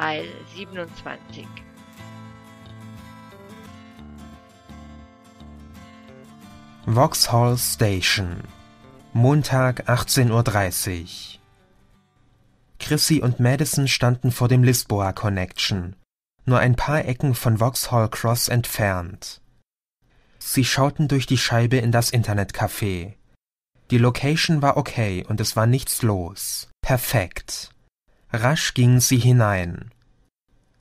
Teil 27. Vauxhall Station. Montag 18.30 Uhr. Chrissy und Madison standen vor dem Lisboa Connection, nur ein paar Ecken von Vauxhall Cross entfernt. Sie schauten durch die Scheibe in das Internetcafé. Die Location war okay und es war nichts los. Perfekt. Rasch ging sie hinein.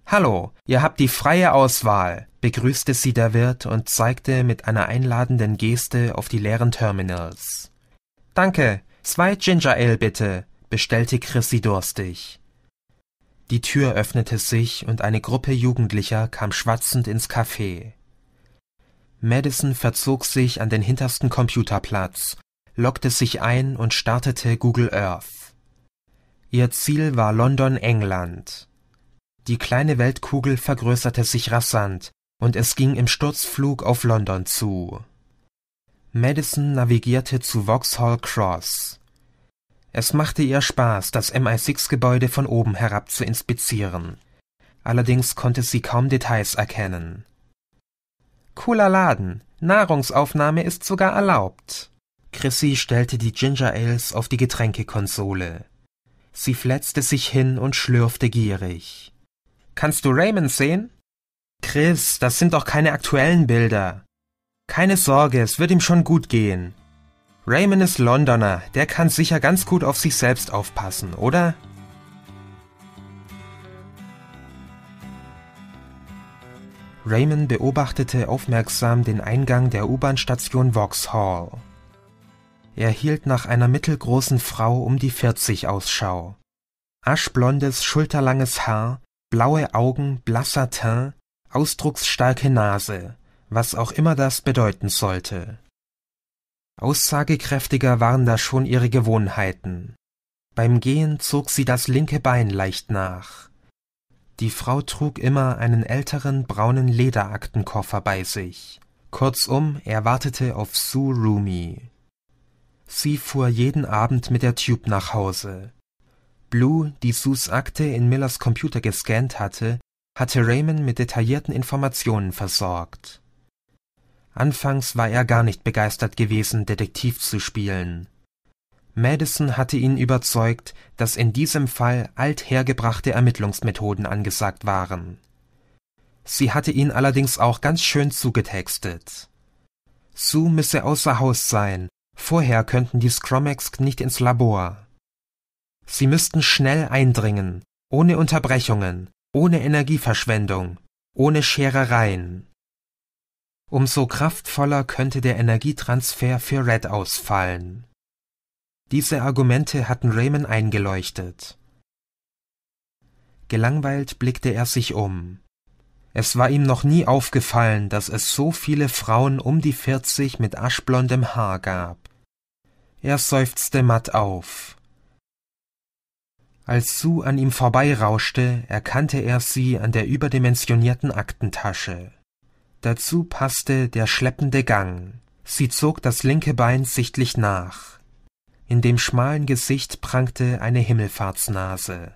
Hallo, ihr habt die freie Auswahl, begrüßte sie der Wirt und zeigte mit einer einladenden Geste auf die leeren Terminals. Danke, zwei Ginger Ale bitte, bestellte Chrissy durstig. Die Tür öffnete sich und eine Gruppe Jugendlicher kam schwatzend ins Café. Madison verzog sich an den hintersten Computerplatz, lockte sich ein und startete Google Earth. Ihr Ziel war London, England. Die kleine Weltkugel vergrößerte sich rasant und es ging im Sturzflug auf London zu. Madison navigierte zu Vauxhall Cross. Es machte ihr Spaß, das MI6-Gebäude von oben herab zu inspizieren. Allerdings konnte sie kaum Details erkennen. Cooler Laden, Nahrungsaufnahme ist sogar erlaubt. Chrissy stellte die Ginger Ales auf die Getränkekonsole. Sie fletzte sich hin und schlürfte gierig. Kannst du Raymond sehen? Chris, das sind doch keine aktuellen Bilder. Keine Sorge, es wird ihm schon gut gehen. Raymond ist Londoner, der kann sicher ganz gut auf sich selbst aufpassen, oder? Raymond beobachtete aufmerksam den Eingang der U-Bahn-Station Vauxhall. Er hielt nach einer mittelgroßen Frau um die vierzig Ausschau. Aschblondes, schulterlanges Haar, blaue Augen, blasser Teint, ausdrucksstarke Nase, was auch immer das bedeuten sollte. Aussagekräftiger waren da schon ihre Gewohnheiten. Beim Gehen zog sie das linke Bein leicht nach. Die Frau trug immer einen älteren braunen Lederaktenkoffer bei sich. Kurzum, er wartete auf Sue Rumi. Sie fuhr jeden Abend mit der Tube nach Hause. Blue, die Sus Akte in Millers Computer gescannt hatte, hatte Raymond mit detaillierten Informationen versorgt. Anfangs war er gar nicht begeistert gewesen, Detektiv zu spielen. Madison hatte ihn überzeugt, dass in diesem Fall althergebrachte Ermittlungsmethoden angesagt waren. Sie hatte ihn allerdings auch ganz schön zugetextet. Sue müsse außer Haus sein, Vorher könnten die Scromax nicht ins Labor. Sie müssten schnell eindringen, ohne Unterbrechungen, ohne Energieverschwendung, ohne Scherereien. Umso kraftvoller könnte der Energietransfer für Red ausfallen. Diese Argumente hatten Raymond eingeleuchtet. Gelangweilt blickte er sich um. Es war ihm noch nie aufgefallen, dass es so viele Frauen um die vierzig mit aschblondem Haar gab. Er seufzte matt auf. Als Sue an ihm vorbeirauschte, erkannte er sie an der überdimensionierten Aktentasche. Dazu passte der schleppende Gang. Sie zog das linke Bein sichtlich nach. In dem schmalen Gesicht prangte eine Himmelfahrtsnase.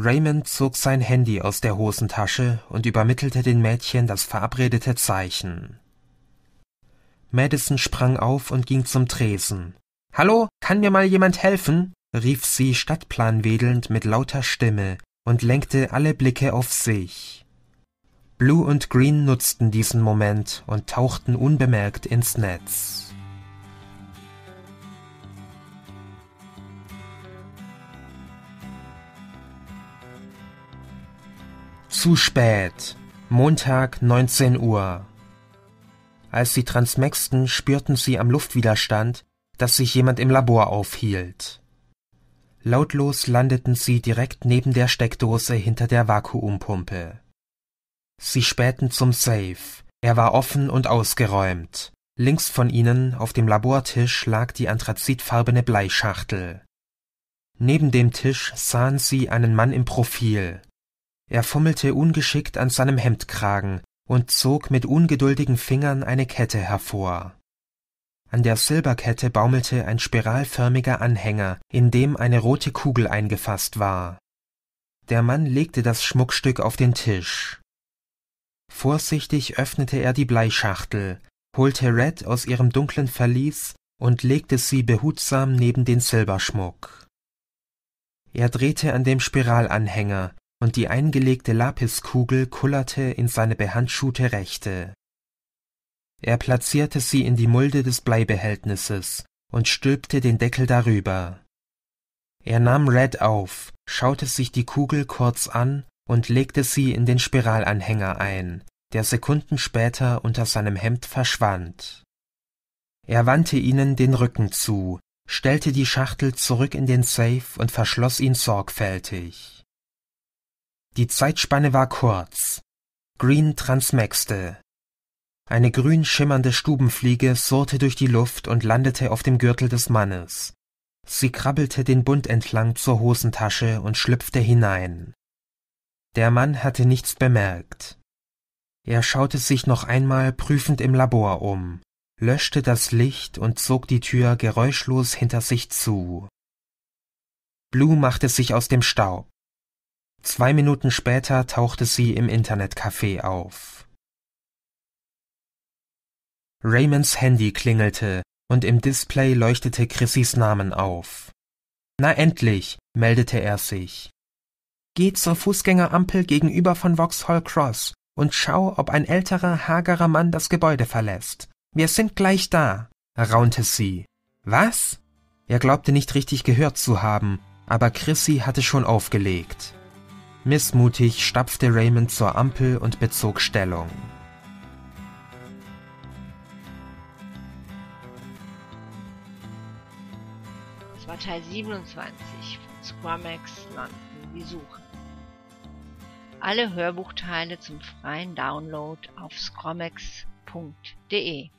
Raymond zog sein Handy aus der Hosentasche und übermittelte den Mädchen das verabredete Zeichen. Madison sprang auf und ging zum Tresen. Hallo, kann mir mal jemand helfen? rief sie stadtplanwedelnd mit lauter Stimme und lenkte alle Blicke auf sich. Blue und Green nutzten diesen Moment und tauchten unbemerkt ins Netz. Zu spät. Montag 19 Uhr. Als sie transmexten, spürten sie am Luftwiderstand, dass sich jemand im Labor aufhielt. Lautlos landeten sie direkt neben der Steckdose hinter der Vakuumpumpe. Sie spähten zum Safe. Er war offen und ausgeräumt. Links von ihnen auf dem Labortisch lag die anthrazitfarbene Bleischachtel. Neben dem Tisch sahen sie einen Mann im Profil, er fummelte ungeschickt an seinem Hemdkragen und zog mit ungeduldigen Fingern eine Kette hervor. An der Silberkette baumelte ein spiralförmiger Anhänger, in dem eine rote Kugel eingefasst war. Der Mann legte das Schmuckstück auf den Tisch. Vorsichtig öffnete er die Bleischachtel, holte Red aus ihrem dunklen Verlies und legte sie behutsam neben den Silberschmuck. Er drehte an dem Spiralanhänger, und die eingelegte Lapiskugel kullerte in seine behandschuhte Rechte. Er platzierte sie in die Mulde des Bleibehältnisses und stülpte den Deckel darüber. Er nahm Red auf, schaute sich die Kugel kurz an und legte sie in den Spiralanhänger ein, der Sekunden später unter seinem Hemd verschwand. Er wandte ihnen den Rücken zu, stellte die Schachtel zurück in den Safe und verschloss ihn sorgfältig. Die Zeitspanne war kurz. Green transmaxte. Eine grün schimmernde Stubenfliege surrte durch die Luft und landete auf dem Gürtel des Mannes. Sie krabbelte den Bund entlang zur Hosentasche und schlüpfte hinein. Der Mann hatte nichts bemerkt. Er schaute sich noch einmal prüfend im Labor um, löschte das Licht und zog die Tür geräuschlos hinter sich zu. Blue machte sich aus dem Staub. Zwei Minuten später tauchte sie im Internetcafé auf. Raymonds Handy klingelte und im Display leuchtete Chrissys Namen auf. Na endlich, meldete er sich. Geh zur Fußgängerampel gegenüber von Vauxhall Cross und schau, ob ein älterer, hagerer Mann das Gebäude verlässt. Wir sind gleich da, raunte sie. Was? Er glaubte nicht richtig gehört zu haben, aber Chrissy hatte schon aufgelegt. Missmutig stapfte Raymond zur Ampel und bezog Stellung. Es war Teil 27 von Squamax London Die Suche. Alle Hörbuchteile zum freien Download auf squamax.de